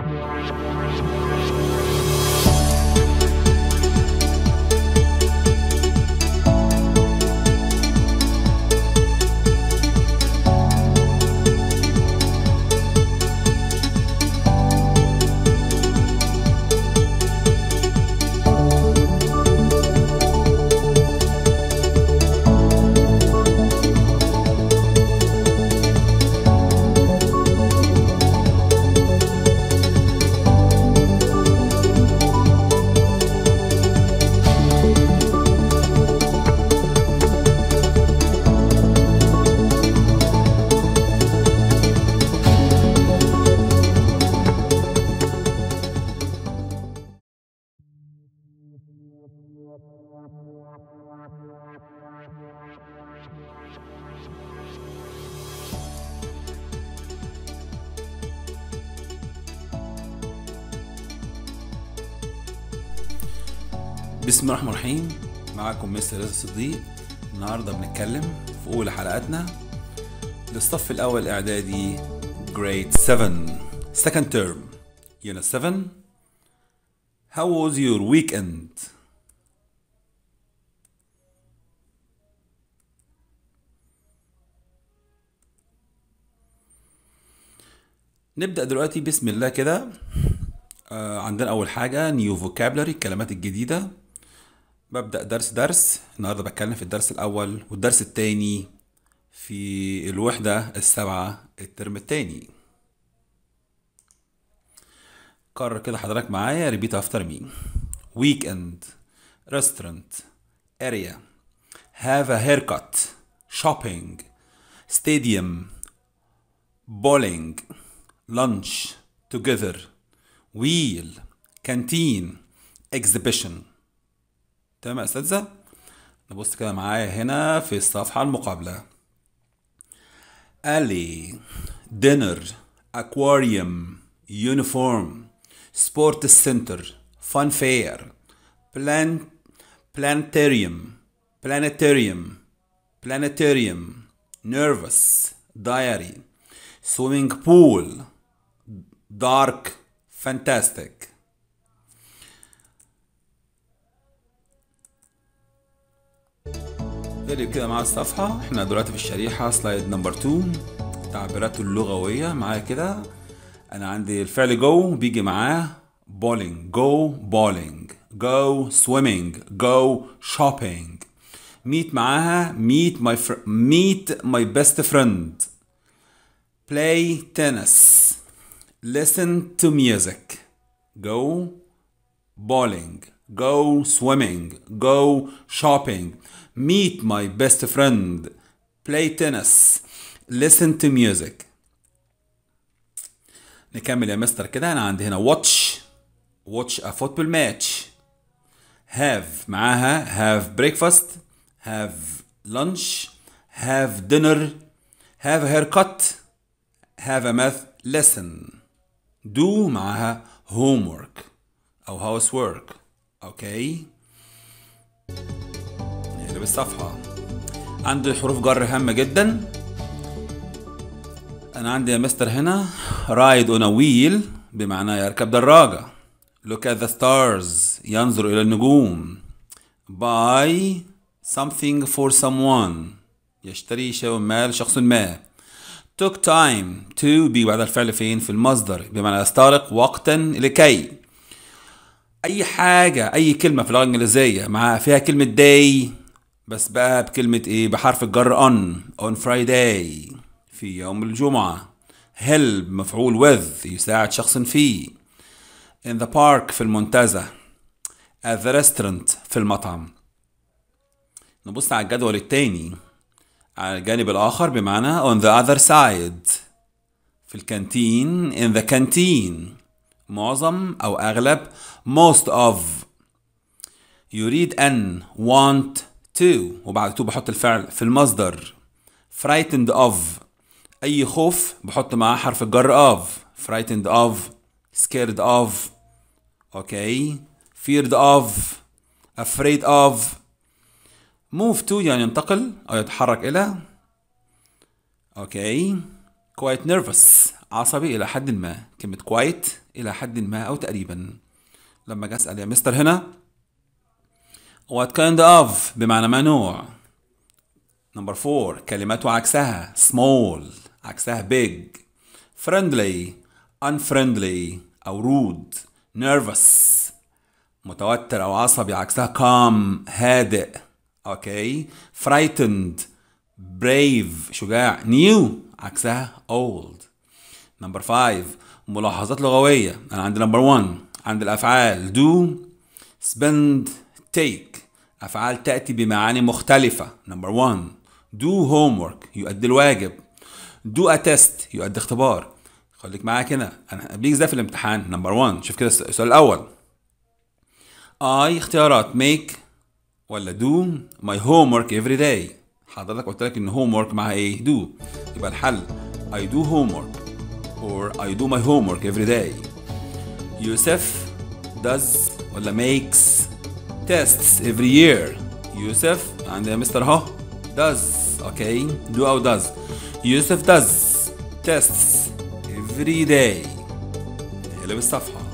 Thank you. بسم الله الرحمن الرحيم معاكم مستر رزق صديق النهارده بنتكلم في اول حلقاتنا للصف الاول اعدادي grade 7 second term unit 7 how was your weekend نبدأ دلوقتي بسم الله كده آه، عندنا أول حاجة new vocabulary الكلمات الجديدة ببدأ درس درس النهاردة بتكلم في الدرس الأول والدرس التاني في الوحدة السابعه الترم التاني قرر كده حضرتك معايا ريبيت افتر مي اند ريستورانت اريا هاف ا هير كات شوبينج ستاديوم بولينج لانش توجذر ويل كانتين exhibition تمام يا اساتذه نبص كده معايا هنا في الصفحه المقابله الي دينر اكواريوم يونيفورم سبورت سنتر فان فير بلان بلانتيريوم بلانيتيريوم بلانيتيريوم نيرفس دايري سويمينج بول دارك فانتاستيك نقلب كده مع الصفحة احنا دلوقتي في الشريحة سلايد نمبر 2 تعبيراته اللغوية معايا كده انا عندي الفعل جو بيجي معاه بولينج جو بولينج جو سويمينج جو شوبينج ميت معاها ميت ماي ميت ماي بيست فريند بلاي تنس listen to music go bowling go swimming go shopping meet my best friend, play tennis, listen to music. نكمل يا مستر كده انا عندي هنا watch watch a football match have معاها have breakfast have lunch have dinner have a haircut have a math lesson do معاها homework أو housework okay كده الصفحة عندي حروف جر هامة جدا أنا عندي يا مستر هنا رايد أون ويل بمعنى يركب دراجة look at the stars ينظر إلى النجوم buy something for someone يشتري شيء ما لشخص ما took time to be بعد الفعل فين في المصدر بمعنى يستغرق وقتا لكي اي حاجه اي كلمه في اللغه الانجليزيه مع فيها كلمه day بس بقى بكلمة ايه بحرف الجر on on Friday في يوم الجمعة help مفعول with يساعد شخص فيه in the park في المنتزه at the restaurant في المطعم نبص على الجدول التاني على الجانب الآخر بمعنى on the other side في الكانتين in the canteen معظم أو أغلب most of يريد أن want to وبعد to بحط الفعل في المصدر frightened of أي خوف بحط معاه حرف الجر of frightened of scared of أوكي feared of afraid of move to يعني ينتقل أو يتحرك إلى أوكي quite nervous عصبي إلى حد ما كلمة quite إلى حد ما أو تقريبا لما أجي أسأل يا مستر هنا what kind of بمعنى منوع Number four كلمات عكسها small عكسها big friendly unfriendly أو rude nervous متوتر أو عصبي عكسها calm هادئ okay frightened brave شجاع new عكسها old number five ملاحظات لغوية أنا عندي number one عند الأفعال do spend take أفعال تأتي بمعاني مختلفة نمبر 1 do homework يؤدي الواجب do a test يؤدي اختبار خليك معايا كده انا هبليكس ده في الامتحان نمبر 1 شوف كده السؤال الاول I اختيارات make ولا do my homework every day حضرتك قلت لك ان homework معاها ايه do يبقى الحل I do homework or I do my homework every day يوسف does ولا makes tests every year يوسف عندنا مستر هو does okay do أو does يوسف does tests every day نقلب الصفحة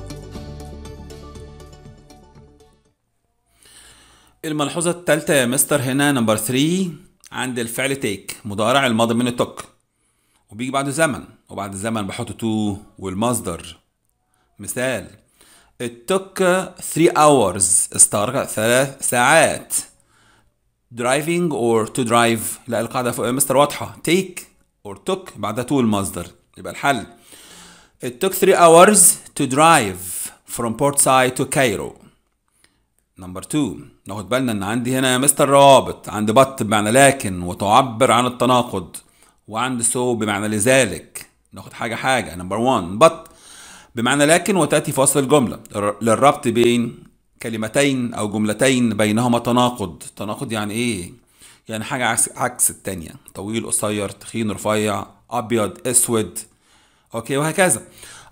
الملحوظة الثالثة يا مستر هنا نمبر 3 عند الفعل تيك مضارع الماضي من التوك وبيجي بعده زمن وبعد الزمن بحط تو والمصدر مثال It took uh, three hours استغرق ثلاث ساعات driving or to drive لا القاعدة فوق مستر واضحة take or took بعدها to المصدر يبقى الحل It took three hours to drive from port side to Cairo Number two ناخد بالنا ان عندي هنا مستر رابط عند بط بمعنى لكن وتعبر عن التناقض وعند سو بمعنى لذلك ناخد حاجة حاجة Number one بط بمعنى لكن وتأتي في أصل الجملة للربط بين كلمتين أو جملتين بينهما تناقض تناقض يعني إيه؟ يعني حاجة عكس, عكس التانية طويل قصير تخين رفيع أبيض أسود أوكي وهكذا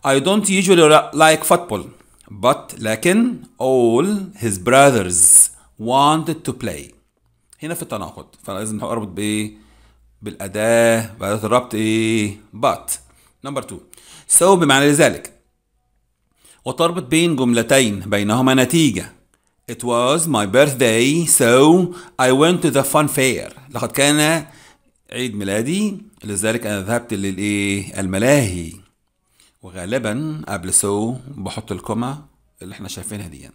I don't usually like football but لكن all his brothers wanted to play هنا في التناقض فلازم اربط بايه بالاداه باداه الربط ايه but number two so بمعنى لذلك وتربط بين جملتين بينهما نتيجة It was my birthday so I went to the fun fair لقد كان عيد ميلادي لذلك أنا ذهبت للإيه الملاهي وغالبا قبل سو بحط الكومة اللي احنا شايفينها دي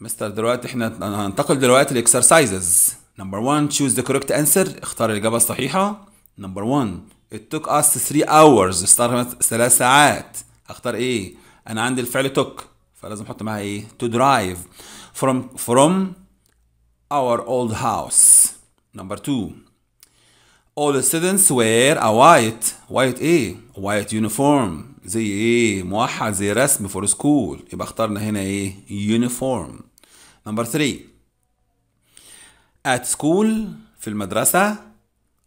مستر دلوقتي احنا هننتقل دلوقتي لإكسرسايزز نمبر 1 choose the correct answer اختار الإجابة الصحيحة نمبر 1 it took us 3 hours استغرقت 3 ساعات اختار ايه انا عندي الفعل توك فلازم احط معاها ايه تو درايف فروم فروم اور اولد هاوس نمبر 2 all the students wear a white white ايه white uniform زي ايه موحد زي رسم فور سكول يبقى اخترنا هنا ايه uniform نمبر 3 at school في المدرسه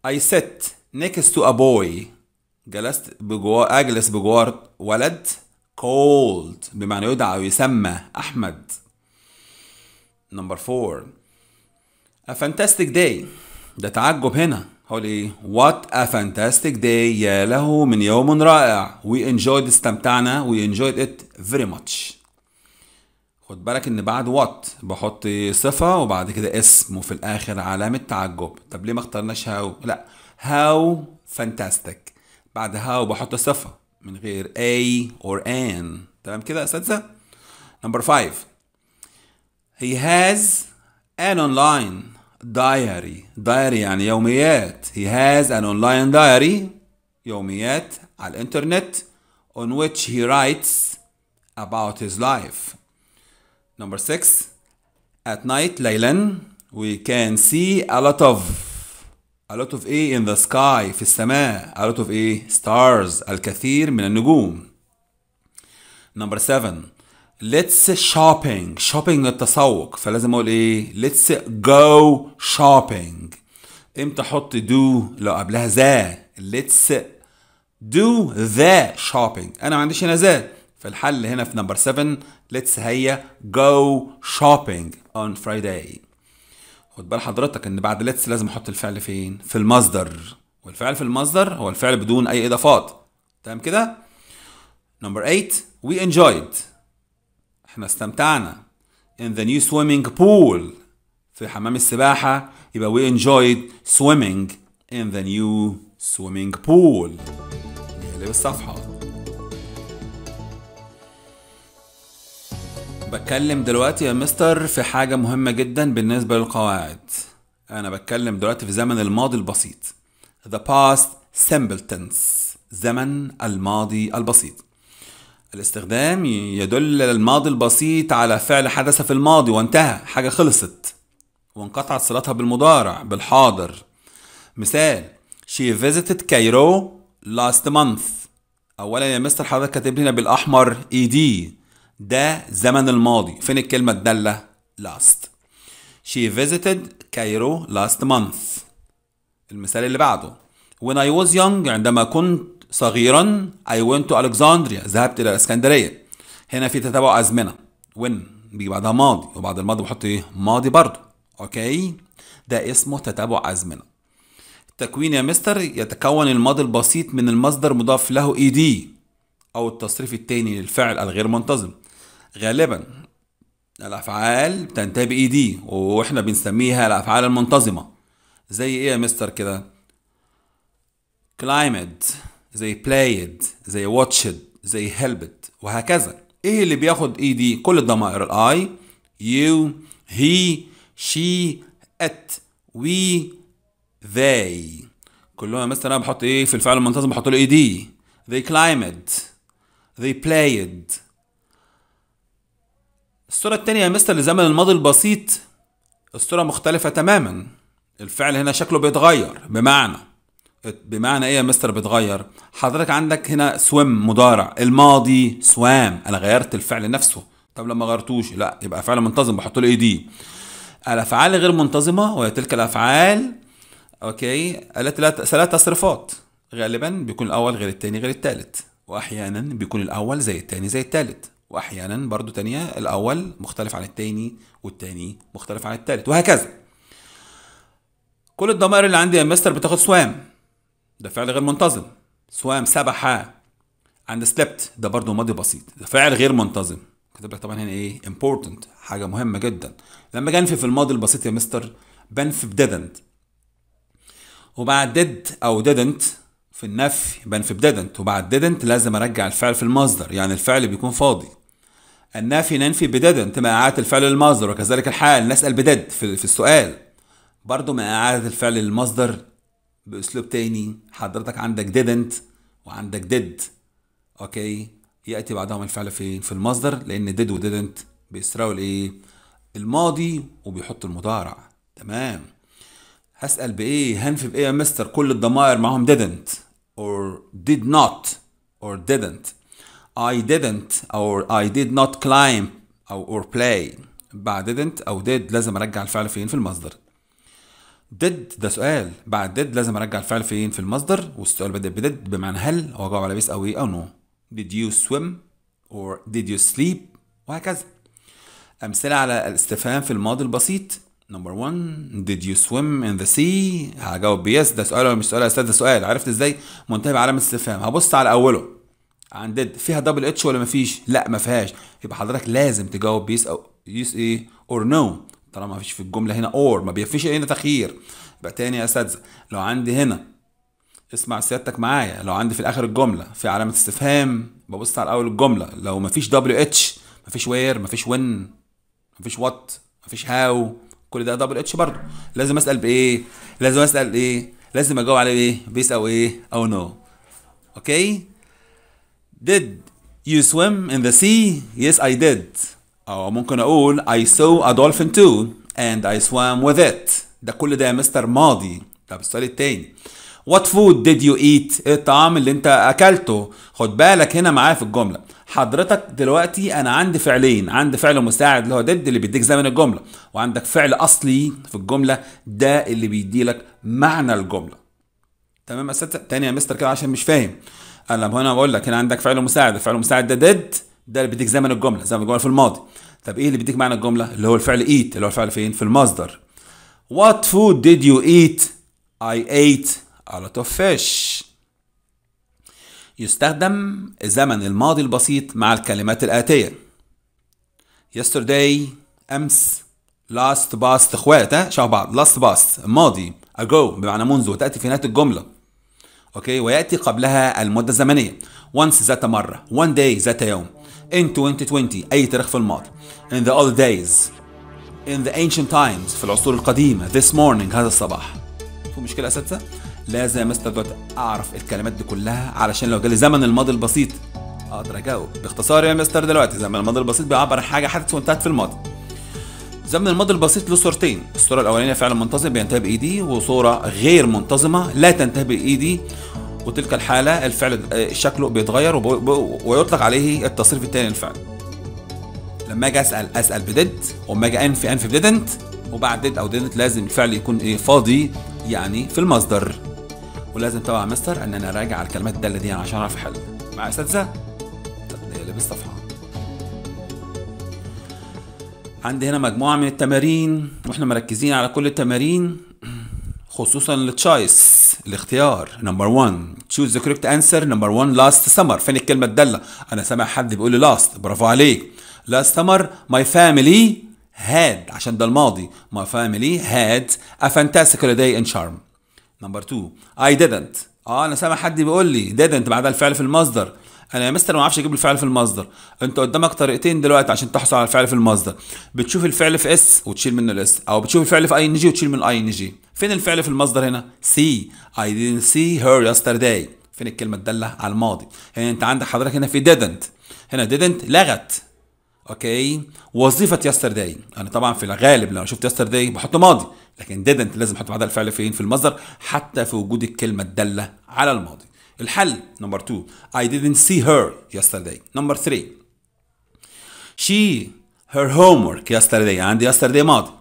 i sit next to a boy جلست بجوار اجلس بجوار ولد called بمعنى يدعى ويسمى أحمد number 4 A fantastic day ده تعجب هنا هقول What a fantastic day يا له من يوم رائع We enjoyed استمتعنا We enjoyed it very much خد بالك ان بعد وات بحط صفة وبعد كده اسم وفي الاخر علامة تعجب طب ليه ما اخترناش هاو لا هاو fantastic بعد هاو بحط صفة من غير a or an تمام كده يا number 5 he has an online diary diary يعني يوميات he has an online diary يوميات على الانترنت on which he writes about his life number 6 at night ليلا we can see a lot of A lot of A in the sky في السماء A lot of A stars الكثير من النجوم Number 7 Let's shopping shopping التسوق فلازم اقول ايه Let's go shopping امتى احط do لو قبلها ذا Let's do the shopping انا ما عنديش هنا ذا فالحل هنا في نمبر 7 Let's هي go shopping on Friday خد بال حضرتك ان بعد ليتس لازم احط الفعل فين في المصدر والفعل في المصدر هو الفعل بدون اي اضافات تمام كده نمبر 8 we enjoyed احنا استمتعنا in the new swimming pool في حمام السباحة يبقى we enjoyed swimming in the new swimming pool نقلب الصفحة بتكلم دلوقتي يا مستر في حاجة مهمة جدا بالنسبة للقواعد أنا بتكلم دلوقتي في زمن الماضي البسيط The past simple tense زمن الماضي البسيط الاستخدام يدل الماضي البسيط على فعل حدث في الماضي وانتهى حاجة خلصت وانقطعت صلتها بالمضارع بالحاضر مثال She visited Cairo last month أولا يا مستر حضرتك كاتب لنا بالأحمر إي e دي ده زمن الماضي فين الكلمة الدالة last she visited Cairo last month المثال اللي بعده when I was young عندما كنت صغيرا I went to Alexandria ذهبت إلى الإسكندرية هنا في تتابع أزمنة when بيجي بعدها ماضي وبعد الماضي بحط إيه ماضي برضه أوكي ده اسمه تتابع أزمنة التكوين يا مستر يتكون الماضي البسيط من المصدر مضاف له اي e دي أو التصريف الثاني للفعل الغير منتظم غالبا الافعال بتنتهي بايدي دي واحنا بنسميها الافعال المنتظمه زي ايه يا مستر كده climbed زي played زي watched زي helped وهكذا ايه اللي بياخد اي دي كل الضمائر الاي يو هي شي ات وي they كلهم يا مستر انا بحط ايه في الفعل المنتظم بحط له اي دي they climbed they played الصورة التانية يا مستر لزمن الماضي البسيط الصورة مختلفة تماما الفعل هنا شكله بيتغير بمعنى بمعنى ايه يا مستر بيتغير حضرتك عندك هنا سويم مضارع الماضي سوام انا غيرت الفعل نفسه طب لما غيرتوش لا يبقى فعل منتظم بحط له اي دي الافعال غير منتظمه وهي تلك الافعال اوكي التي لا ثلاث تصريفات غالبا بيكون الاول غير الثاني غير الثالث واحيانا بيكون الاول زي الثاني زي الثالث واحيانا برضو تانية الاول مختلف عن التاني والتاني مختلف عن التالت وهكذا كل الضمائر اللي عندي يا مستر بتاخد سوام ده فعل غير منتظم سوام سبح عند سلبت ده برضو ماضي بسيط ده فعل غير منتظم كاتب لك طبعا هنا ايه important حاجه مهمه جدا لما جنفي في الماضي البسيط يا مستر بنفي بددنت وبعد ديد او ديدنت في النفي بنفي بددنت وبعد ديدنت لازم ارجع الفعل في المصدر يعني الفعل بيكون فاضي النافي ننفي بددا ما إعادة الفعل للمصدر وكذلك الحال نسأل بدد في, في السؤال برضو ما إعادة الفعل للمصدر بأسلوب تاني حضرتك عندك didn't وعندك did أوكي يأتي بعدهم الفعل فين في المصدر لأن did و didn't بيسرقوا الإيه الماضي وبيحطوا المضارع تمام هسأل بإيه هنفي بإيه يا مستر كل الضمائر معاهم didn't or did not or didn't I didn't or I did not climb أو or play بعد didn't أو did لازم أرجع الفعل فين في المصدر did ده سؤال بعد did لازم أرجع الفعل فين في المصدر والسؤال بدأ ب did بمعنى هل هو أجاوب على بيس أو إيه أو نو did you swim or did you sleep وهكذا أمثلة على الاستفهام في الماضي البسيط نمبر 1 did you swim in the sea هجاوب بيس ده سؤال ولا مش سؤال يا أستاذ ده سؤال عرفت إزاي منتهي بعلامة استفهام هبص على أوله عن ديد فيها دبل اتش ولا مفيش لا ما فيهاش يبقى حضرتك لازم تجاوب بيس او يس ايه اور نو طالما ما فيش في الجمله هنا اور ما بيفيش هنا تخيير يبقى تاني يا اساتذه لو عندي هنا اسمع سيادتك معايا لو عندي في الاخر الجمله في علامه استفهام ببص على اول الجمله لو مفيش دبليو اتش مفيش وير مفيش وين مفيش وات مفيش هاو كل ده دبل اتش برضه لازم اسال بايه لازم اسال ايه لازم اجاوب عليه ايه بيس او ايه او نو اوكي Did you swim in the sea? Yes, I did. أو ممكن أقول I saw a dolphin too and I swam with it. ده كل ده يا مستر ماضي. طب السؤال التاني. What food did you eat؟ إيه الطعام اللي أنت أكلته؟ خد بالك هنا معايا في الجملة. حضرتك دلوقتي أنا عندي فعلين، عندي فعل مساعد اللي هو did اللي بيديك زمن الجملة، وعندك فعل أصلي في الجملة ده اللي بيديلك معنى الجملة. تمام يا أستاذ؟ تاني يا مستر كده عشان مش فاهم. انا هنا بقول لك هنا عندك فعل مساعد الفعل المساعد ده ديد ده اللي بيديك زمن الجمله زمن الجمله في الماضي طب ايه اللي بيديك معنى الجمله اللي هو الفعل ايت اللي هو الفعل فين في المصدر what food did you eat I ate a lot of fish يستخدم زمن الماضي البسيط مع الكلمات الآتية yesterday أمس last past اخوات ها شبه بعض last past الماضي ago بمعنى منذ وتأتي في نهاية الجملة اوكي وياتي قبلها المده الزمنيه once ذات مره one day ذات يوم in 2020 اي تاريخ في الماضي in the old days in the ancient times في العصور القديمه this morning هذا الصباح في مشكله اساتذه لازم يا مستر دوت اعرف الكلمات دي كلها علشان لو جالي زمن الماضي البسيط اقدر اجاوب باختصار يا مستر دلوقتي زمن الماضي البسيط بيعبر عن حاجه حدث وانتهت في الماضي زمن الماضي البسيط له صورتين الصوره الاولانيه فعلا منتظم بينتهي بايدي وصوره غير منتظمه لا تنتهي بايدي وتلك الحاله الفعل آه، شكله بيتغير ويطلق عليه التصريف الثاني للفعل لما اجي اسال اسال بديد وما اجي انفي انفي بديدنت وبعد ديد او ديدنت لازم الفعل يكون ايه فاضي يعني في المصدر ولازم طبعا مستر ان انا اراجع على الكلمات الداله دي عشان اعرف احل مع اساتذه لبس صفحه عندي هنا مجموعة من التمارين واحنا مركزين على كل التمارين خصوصا التشايس الاختيار نمبر 1 تشوز ذا كوريكت انسر نمبر 1 لاست سمر فين الكلمه الداله انا سامع حد بيقول لي لاست برافو عليك لاست سمر ماي فاميلي هاد عشان ده الماضي ماي فاميلي هاد ا فانتاستيكال داي ان شارم نمبر 2 اي didn't اه انا سامع حد بيقول لي didn't بعدها الفعل في المصدر انا يا مستر ما اعرفش اجيب الفعل في المصدر انت قدامك طريقتين دلوقتي عشان تحصل على الفعل في المصدر بتشوف الفعل في اس وتشيل منه الاس او بتشوف الفعل في اي ان جي وتشيل من الاي ان جي فين الفعل في المصدر هنا سي اي didn't see her yesterday فين الكلمه الداله على الماضي هنا انت عندك حضرتك هنا في didn't هنا didn't لغت اوكي وظيفه يسترداي انا طبعا في الغالب لو شفت يسترداي بحط ماضي لكن didn't لازم احط بعدها الفعل فين في المصدر حتى في وجود الكلمه الداله على الماضي الحل نمبر 2 I didn't see her yesterday نمبر 3 she her homework yesterday عندي yesterday ماضي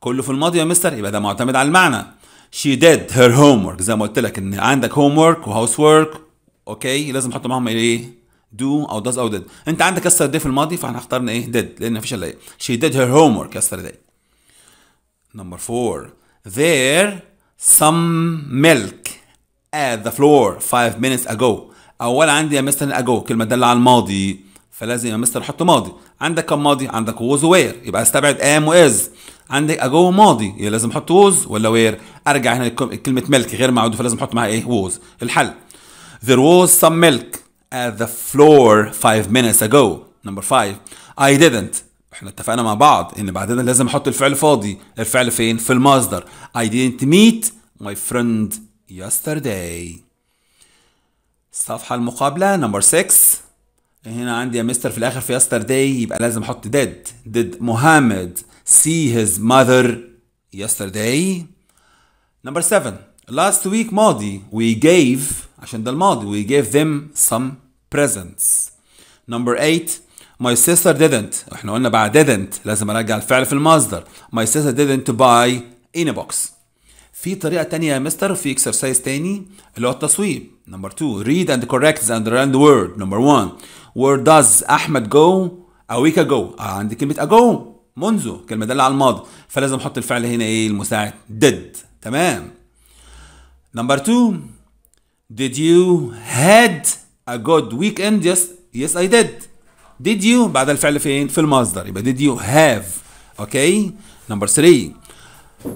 كله في الماضي يا مستر يبقى ده معتمد على المعنى she did her homework زي ما قلت لك ان عندك homework و housework اوكي لازم تحط معاهم ايه do او does او did انت عندك yesterday في الماضي فاحنا اخترنا ايه did لان مفيش الا ايه She did her homework yesterday نمبر 4 there some milk at the floor 5 minutes ago اولا عندي يا مستر ago كلمه تدل على الماضي فلازم يا مستر احط ماضي عندك كم ماضي عندك was where يبقى استبعد ام واز عندك ago ماضي يبقى لازم احط was ولا وير ارجع هنا لكلمه ملك غير معدود فلازم احط معاها ايه was الحل there was some milk at the floor 5 minutes ago number 5 I didn't احنا اتفقنا مع بعض ان بعدين لازم احط الفعل فاضي الفعل فين في المصدر I didn't meet my friend yesterday الصفحة المقابلة number 6 هنا عندي يا مستر في الآخر في yesterday يبقى لازم أحط did did Muhammad see his mother yesterday number 7 last week ماضي we gave عشان ده الماضي we gave them some presents number 8 my sister didn't احنا قلنا بعد didn't لازم ارجع الفعل في المصدر my sister didn't buy in a box في طريقه تانية يا مستر في اكسرسايز تاني اللي هو التصويب نمبر 2 read and correct the word نمبر 1 where does احمد go a week ago آه، عندي كلمه ago منذ كلمه داله على الماضي فلازم احط الفعل هنا ايه المساعد did تمام نمبر 2 did you had a good weekend yes yes I did did you بعد الفعل فين في المصدر يبقى did you have اوكي نمبر 3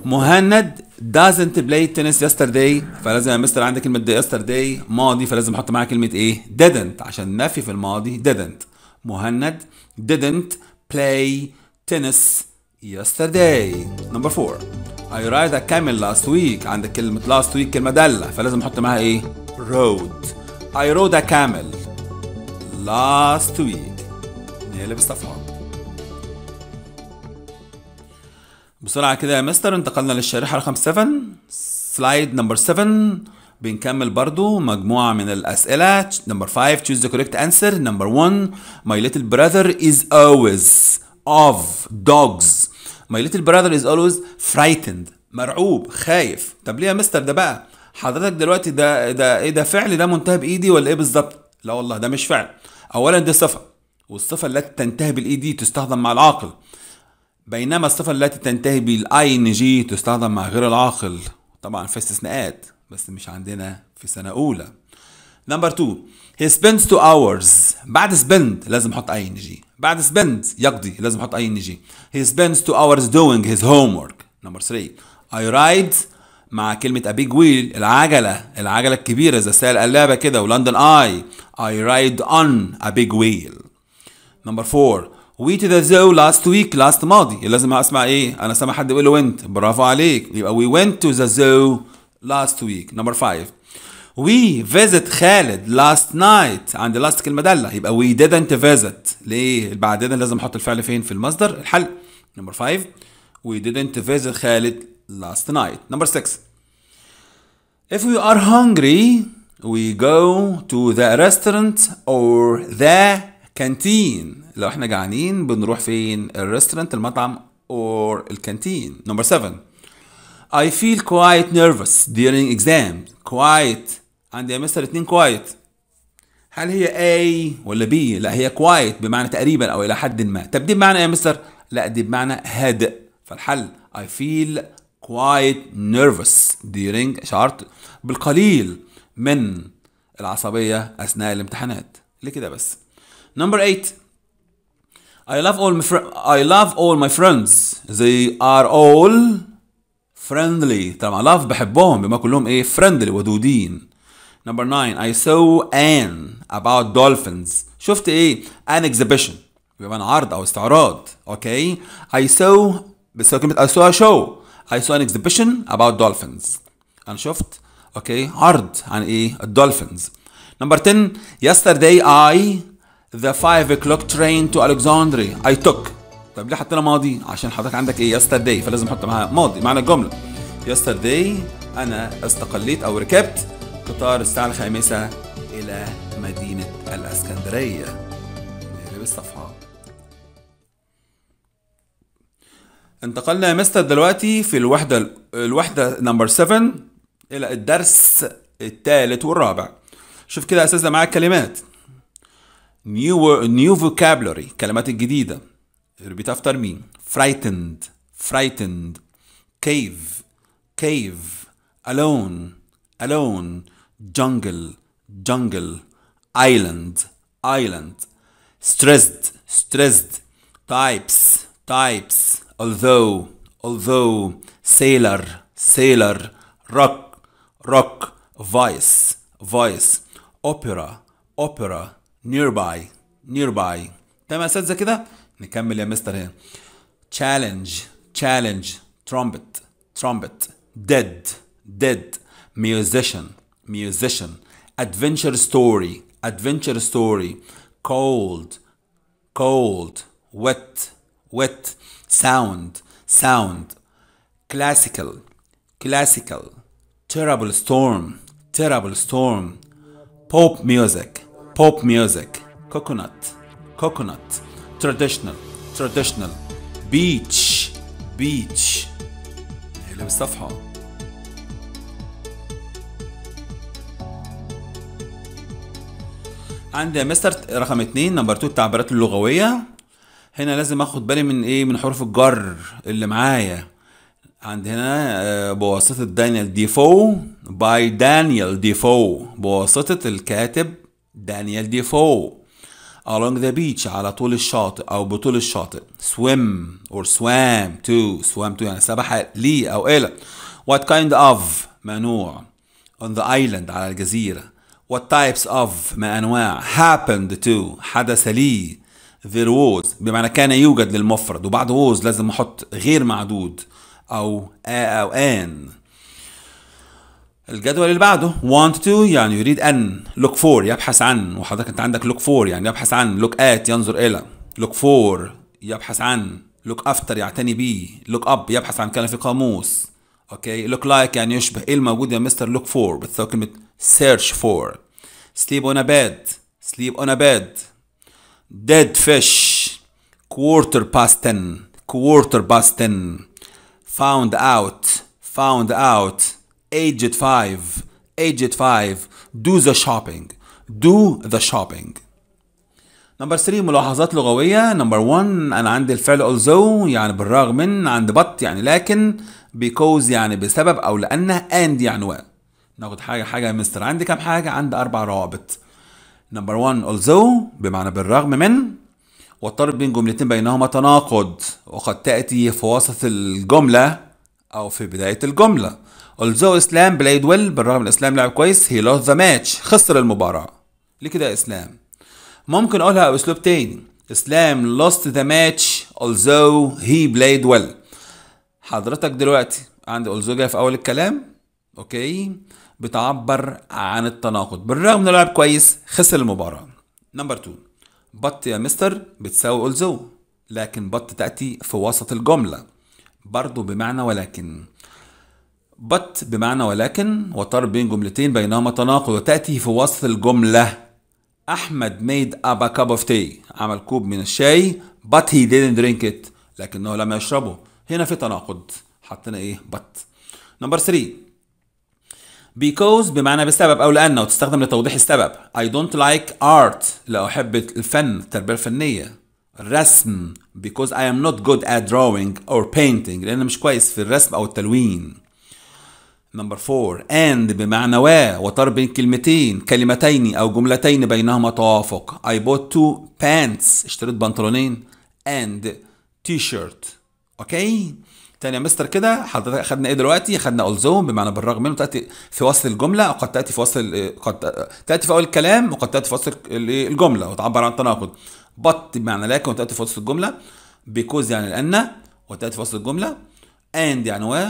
مهند doesn't play tennis yesterday فلازم يا مستر عندك كلمة yesterday ماضي فلازم احط معاها كلمة ايه didn't عشان نفي في الماضي didn't مهند didn't play tennis yesterday number four I ride a camel last week عندك كلمة last week كلمة دالة فلازم احط معاها ايه rode I rode a camel last week نقلب الصفحة بسرعة كده يا مستر انتقلنا للشريحة رقم 7 سلايد نمبر 7 بنكمل برضو مجموعة من الأسئلة نمبر 5 choose the correct answer نمبر 1 my little brother is always of dogs my little brother is always frightened مرعوب خايف طب ليه يا مستر ده بقى حضرتك دلوقتي ده ده ايه ده فعل ده منتهى بايدي ولا ايه بالظبط لا والله ده مش فعل اولا دي صفه والصفه التي تنتهي بالايدي تستخدم مع العاقل بينما الصفة التي تنتهي بالاي ان جي تستخدم مع غير العاقل طبعا في استثناءات بس مش عندنا في سنة أولى نمبر 2 he spends two hours بعد spend لازم احط اي ان جي بعد spend يقضي لازم احط اي ان جي he spends two hours doing his homework نمبر 3 I ride مع كلمة a big wheel العجلة العجلة الكبيرة زي السيارة القلابة كده ولندن اي I ride on a big wheel نمبر 4 وي تو ذا زو لاست ويك لاست ماضي لازم اسمع ايه انا سامع حد يقول له وينت برافو عليك يبقى وي ونت تو ذا زو لاست ويك نمبر 5 وي visit خالد لاست نايت عند لاست كلمه داله يبقى وي didn't فيزت ليه بعدين لازم احط الفعل فين في المصدر الحل نمبر 5 وي didn't visit خالد last night نمبر 6 if we are hungry we go to the restaurant or the كانتين لو احنا جعانين بنروح فين الريستورانت المطعم اور الكانتين نمبر 7 I feel quite nervous during exam quiet عندي يا مستر اتنين quiet هل هي A ولا B لا هي quiet بمعنى تقريبا او الى حد ما طب دي بمعنى يا مستر لا دي بمعنى هادئ فالحل I feel quite nervous during شعرت بالقليل من العصبية أثناء الامتحانات ليه كده بس Number eight. I love all my fr- I love all my friends. They are all friendly. طبعا love بحبهم بما كلهم ايه friendly ودودين. Number 9 I saw an about dolphins. شفت ايه؟ an exhibition. بيبقى عرض او استعراض. okay. I saw بس كلمة I saw a show. I saw an exhibition about dolphins. انا شفت اوكي okay. عرض عن ايه؟ الدولفينز. Number 10 yesterday I ذا 5 o'clock train to Alexandria I took طب ليه حطينا ماضي عشان حضرتك عندك ايه yesterday فلازم احط معاها ماضي معنى الجمله yesterday انا استقليت او ركبت قطار الساعه الخامسه الى مدينه الاسكندريه نقلب الصفحه انتقلنا يا مستر دلوقتي في الوحده الوحده نمبر 7 الى الدرس الثالث والرابع شوف كده يا استاذنا معاك كلمات new new vocabulary كلمات جديدة. repeat after me frightened frightened cave cave alone alone jungle jungle island island stressed stressed types types although although sailor sailor rock rock voice voice opera opera nearby nearby تمام يا كده نكمل يا مستر هنا challenge challenge trumpet trumpet dead dead musician musician adventure story adventure story cold cold wet wet sound sound classical classical terrible storm terrible storm pop music بوب ميوزك كوكونات كوكونات تراديشنال تراديشنال بيتش بيتش اقلب الصفحة عندي مستر رقم اتنين نمبر 2 التعبيرات اللغوية هنا لازم اخد بالي من ايه من حروف الجر اللي معايا عند هنا آه، بواسطة دانيال ديفو باي دانيال ديفو بواسطة الكاتب دانيال ديفو along the beach على طول الشاطئ أو بطول الشاطئ swim or swam to swam to يعني سبح لي أو إلى what kind of ما نوع on the island على الجزيرة what types of ما أنواع happened to حدث لي there was بمعنى كان يوجد للمفرد وبعد was لازم أحط غير معدود أو آه أو آن الجدول اللي بعده want to يعني يريد أن look for يبحث عن وحضرتك أنت عندك look for يعني يبحث عن look at ينظر إلى look for يبحث عن look after يعتني به look up يبحث عن كان في قاموس أوكي look like يعني يشبه إيه الموجود يا مستر look for بتساوي كلمة search for sleep on a bed sleep on a bed dead fish quarter past ten quarter past ten found out found out aged 5 aged 5 do the shopping do the shopping نمبر 3 ملاحظات لغوية نمبر 1 أنا عندي الفعل although يعني بالرغم من عند بط يعني لكن because يعني بسبب أو لأنه and يعني و ناخد حاجة حاجة يا مستر عندي كام حاجة؟ عندي أربع روابط نمبر 1 although بمعنى بالرغم من والطرف بين جملتين بينهما تناقض وقد تأتي في وسط الجملة أو في بداية الجملة although اسلام بلايد ويل بالرغم ان اسلام لعب كويس هي lost ذا ماتش خسر المباراة ليه كده اسلام ممكن اقولها باسلوب تاني اسلام lost ذا ماتش although he played well حضرتك دلوقتي عند although جايه في اول الكلام اوكي بتعبر عن التناقض بالرغم انه لعب كويس خسر المباراة نمبر 2 بط يا مستر بتساوي although لكن بط تأتي في وسط الجملة برضه بمعنى ولكن بت بمعنى ولكن وتر بين جملتين بينهما تناقض وتأتي في وسط الجملة أحمد made up a cup of tea عمل كوب من الشاي but he didn't drink it لكنه لم يشربه هنا في تناقض حطينا ايه but نمبر 3 because بمعنى بسبب او لان وتستخدم لتوضيح السبب I don't like art لا احب الفن التربيه الفنيه الرسم because I am not good at drawing or painting لان مش كويس في الرسم او التلوين نمبر فور and بمعنى و وتر بين كلمتين كلمتين أو جملتين بينهما توافق I bought two pants اشتريت بنطلونين and t-shirt أوكي تاني يا مستر كده حضرتك أخدنا إيه دلوقتي؟ أخدنا ألزوم بمعنى بالرغم منه تأتي في وسط الجملة وقد تأتي في وسط قد تأتي في أول الكلام وقد تأتي في وسط الجملة وتعبر عن تناقض but بمعنى لكن وتأتي في وسط الجملة because يعني لأن وتأتي في وسط الجملة and يعني و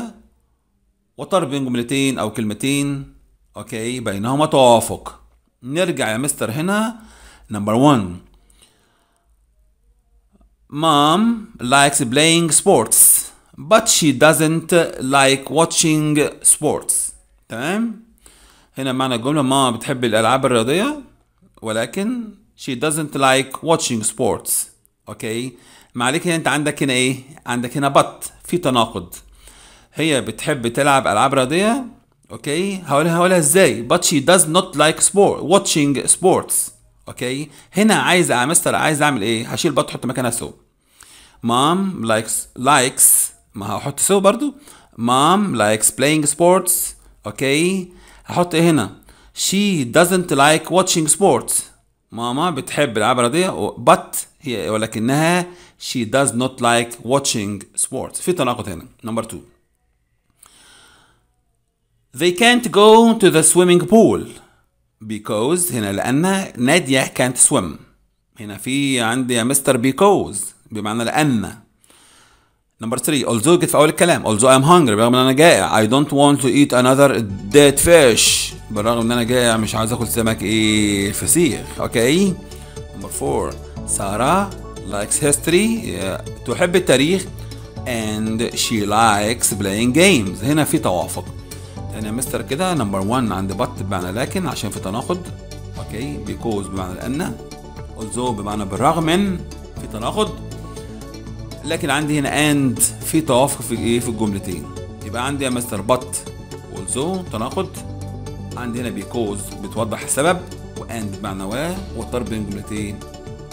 وطرب بين جملتين أو كلمتين أوكي بينهما توافق نرجع يا مستر هنا نمبر 1 مام لايكس بلاينج سبورتس but she doesn't like watching sports تمام هنا معنى الجملة مام بتحب الألعاب الرياضية ولكن she doesn't like watching sports اوكي okay. ما عليك هنا انت عندك هنا ايه عندك هنا but في تناقض هي بتحب تلعب العاب رياضيه اوكي هقولها هقولها ازاي but she does not like sport watching sports اوكي هنا عايز يا مستر عايز اعمل ايه هشيل بط احط مكانها سو مام likes likes ما هحط سو برضو مام likes playing sports اوكي هحط ايه هنا she doesn't like watching sports ماما بتحب العاب رياضيه but هي ولكنها she does not like watching sports في تناقض هنا نمبر 2 They can't go to the swimming pool because هنا لأن نادية can't swim هنا في عندي مستر because بمعنى لأن نمبر 3 although جت في أول الكلام although I'm hungry بالرغم إن أنا جائع I don't want to eat another dead fish بالرغم إن أنا جائع مش عايز آكل سمك إيه فسيخ أوكي نمبر 4 سارة likes history تحب التاريخ and she likes playing games هنا في توافق يعني مستر كده نمبر 1 عند بط بمعنى لكن عشان في تناقض اوكي بيكوز بمعنى لان اولزو بمعنى بالرغم من في تناقض لكن عندي هنا اند في توافق في ايه في الجملتين يبقى عندي يا مستر بط اولزو تناقض عندي هنا بيكوز بتوضح السبب واند بمعنى و والضرب بين جملتين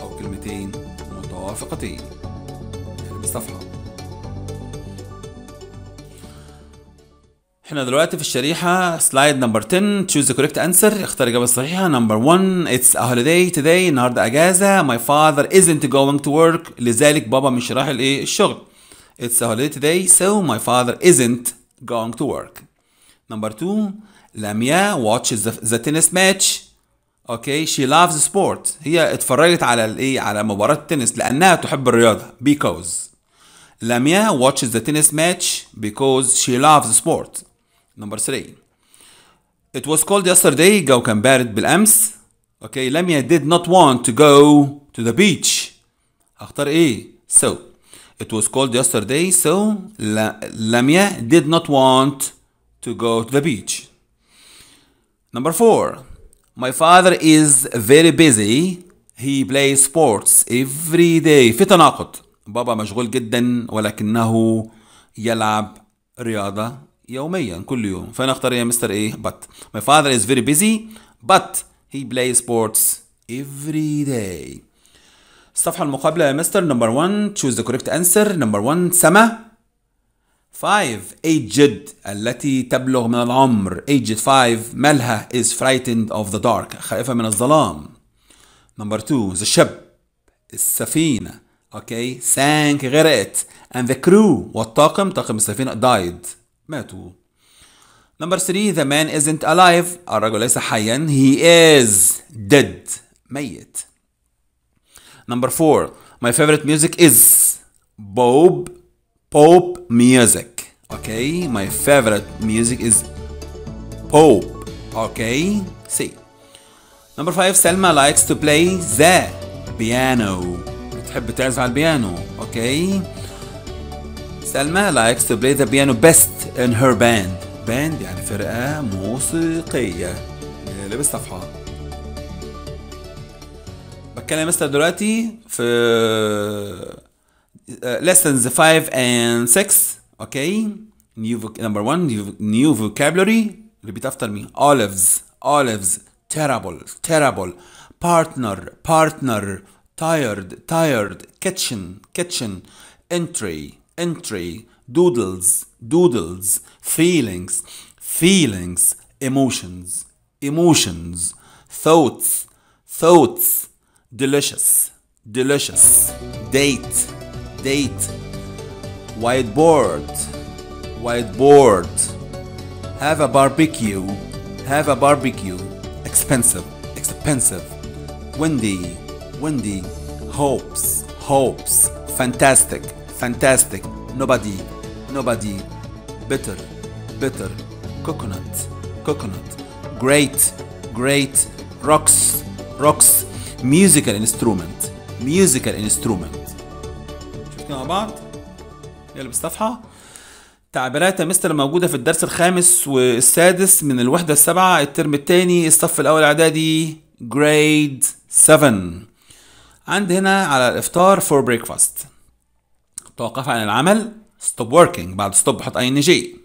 او كلمتين متوافقتين يعني بصفحه احنا دلوقتي في الشريحة سلايد نمبر 10 choose the correct answer اختار الإجابة الصحيحة نمبر 1 it's a holiday today النهاردة أجازة my father isn't going to work لذلك بابا مش رايح الإيه الشغل it's a holiday today so my father isn't going to work number 2 لميا watches the, the tennis match اوكي she loves sport هي اتفرجت على الايه على مباراة التنس لأنها تحب الرياضة because لميا watches the tennis match because she loves sport Number three. It was cold yesterday. جو كان بارد بالأمس. Okay. Lamia did not want to go to the beach. هختار إيه؟ So. It was cold yesterday. So Lamia did not want to go to the beach. Number four. My father is very busy. He plays sports every day. في تناقض. بابا مشغول جدا ولكنه يلعب رياضة يوميا كل يوم فانا اختار يا مستر ايه but my father is very busy but he plays sports every day الصفحة المقابلة يا مستر نمبر 1 choose the correct answer نمبر 1 سما 5 aged التي تبلغ من العمر aged 5 مالها is frightened of the dark خائفة من الظلام نمبر 2 the ship السفينة اوكي سانك غرقت and the crew والطاقم طاقم السفينة died ماتوا Number three, the man isn't alive. الرجل ليس حيا. He is dead. ميت. Number four, my favorite music is Bob Pope music. Okay, my favorite music is Pope. Okay, see. Number five, Selma likes to play the piano. بتحب تعزف على البيانو. Okay. سلمى لايكس تو بلاي ذا بيانو بيست ان هير باند باند يعني فرقه موسيقيه لبس صفحه بتكلم مستر دلوقتي في ليسنز 5 اند 6 اوكي نيو نمبر 1 نيو فوكابلري اللي افتر مين اوليفز اوليفز تيرابل تيرابل بارتنر بارتنر تايرد تايرد كيتشن كيتشن انتري entry, doodles, doodles, feelings, feelings, emotions, emotions, thoughts, thoughts, delicious, delicious, date, date, whiteboard, whiteboard, have a barbecue, have a barbecue, expensive, expensive, windy, windy hopes, hopes, fantastic, فانتاستيك نوبادي نوبادي بيتر بيتر كوكونات كوكونات جريت جريت روكس روكس ميوزيكال انسترومنت ميوزيكال انسترومنت شفتوا مع بعض يلا بالصفحه تعبيرات مثل موجوده في الدرس الخامس والسادس من الوحده السابعه الترم الثاني الصف الاول اعدادي جريد 7 عند هنا على الافطار فور بريكفاست توقف عن العمل stop working بعد stop حط ing جي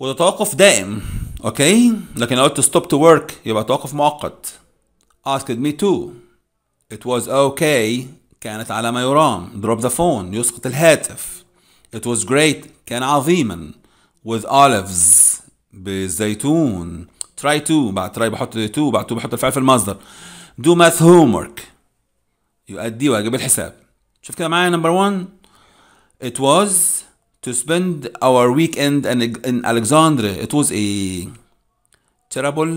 وده توقف دائم اوكي لكن لو قلت stop to work يبقى توقف مؤقت asked me to it was okay كانت على ما يرام drop the phone يسقط الهاتف it was great كان عظيما with olives بالزيتون try to بعد try بحط to بعد to بحط الفعل في المصدر do math homework يؤدي واجب الحساب شوف كده معايا نمبر 1 it was to spend our weekend in Alexandria it was a terrible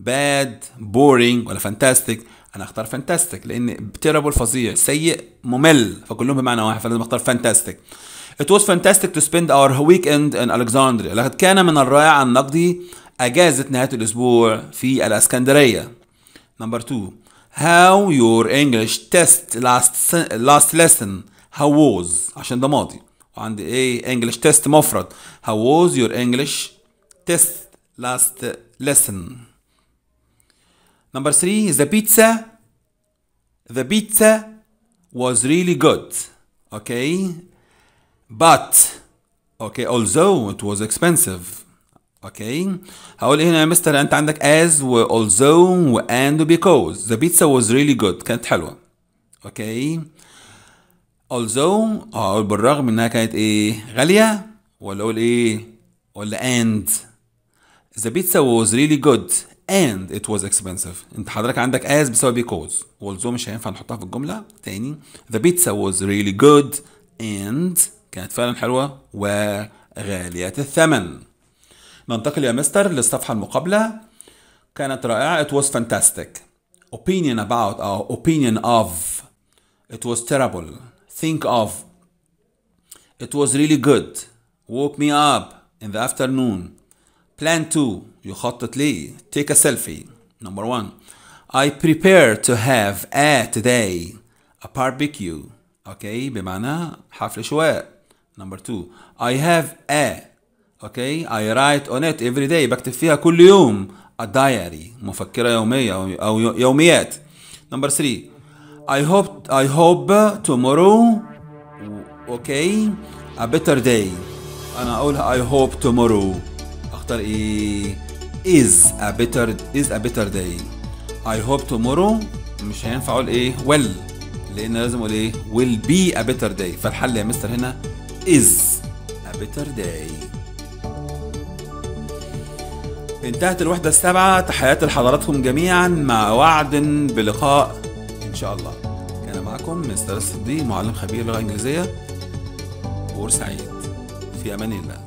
bad boring ولا fantastic انا اختار fantastic لان terrible فظيع سيء ممل فكلهم بمعنى واحد فلازم اختار fantastic It was fantastic to spend our weekend in Alexandria لقد كان من الرائع ان نقضي اجازة نهاية الاسبوع في الاسكندرية نمبر 2 how your English test last last lesson how was عشان ده ماضي وعندي ايه English test مفرد how was your English test last lesson number three the pizza the pizza was really good okay but okay although it was expensive اوكي هقول ايه هنا يا مستر انت عندك as و although و and و because the pizza was really good كانت حلوه اوكي although اقول آه، بالرغم انها كانت ايه غاليه ولا اقول ايه ولا and the pizza was really good and it was expensive انت حضرتك عندك as بسبب because although مش هينفع نحطها في الجمله تاني the pizza was really good and كانت فعلا حلوه وغاليه الثمن ننتقل يا مستر للصفحة المقابلة كانت رائعة it was fantastic opinion about uh, opinion of it was terrible think of it was really good woke me up in the afternoon plan to يخطط لي take a selfie number one I prepare to have a today a barbecue okay بمعنى حفل شواء number two I have a اوكي اي رايت اون ات افري داي بكتب فيها كل يوم ا diary مفكره يوميه او يوميات نمبر 3 I hope I hope tomorrow okay a better day انا اقولها I hope tomorrow اختار ايه is a better is a better day I hope tomorrow مش هينفع اقول ايه will لان لازم اقول ايه will be a better day فالحل يا مستر هنا is a better day انتهت الوحدة السابعة تحياتي لحضراتكم جميعا مع وعد بلقاء إن شاء الله كان معكم مستر الصديق معلم خبير لغة إنجليزية بورسعيد في أمان الله